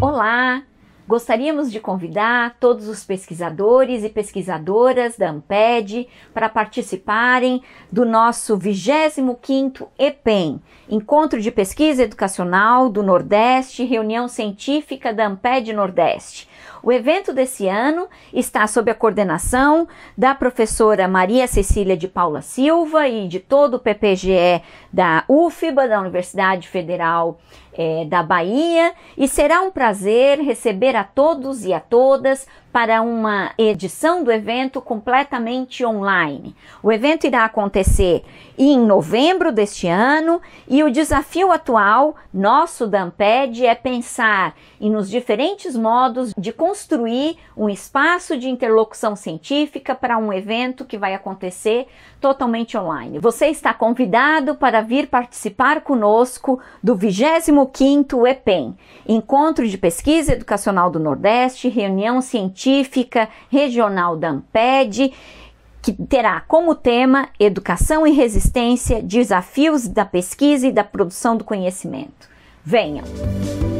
Olá! Gostaríamos de convidar todos os pesquisadores e pesquisadoras da AMPED para participarem do nosso 25º EPEN, Encontro de Pesquisa Educacional do Nordeste, reunião científica da AMPED Nordeste. O evento desse ano está sob a coordenação da professora Maria Cecília de Paula Silva e de todo o PPGE da UFBA, da Universidade Federal é, da Bahia, e será um prazer receber a todos e a todas para uma edição do evento completamente online. O evento irá acontecer em novembro deste ano e o desafio atual nosso da Amped é pensar nos diferentes modos de construção construir um espaço de interlocução científica para um evento que vai acontecer totalmente online. Você está convidado para vir participar conosco do 25º EPEN, Encontro de Pesquisa Educacional do Nordeste, reunião científica regional da AMPED, que terá como tema Educação e Resistência, Desafios da Pesquisa e da Produção do Conhecimento. Música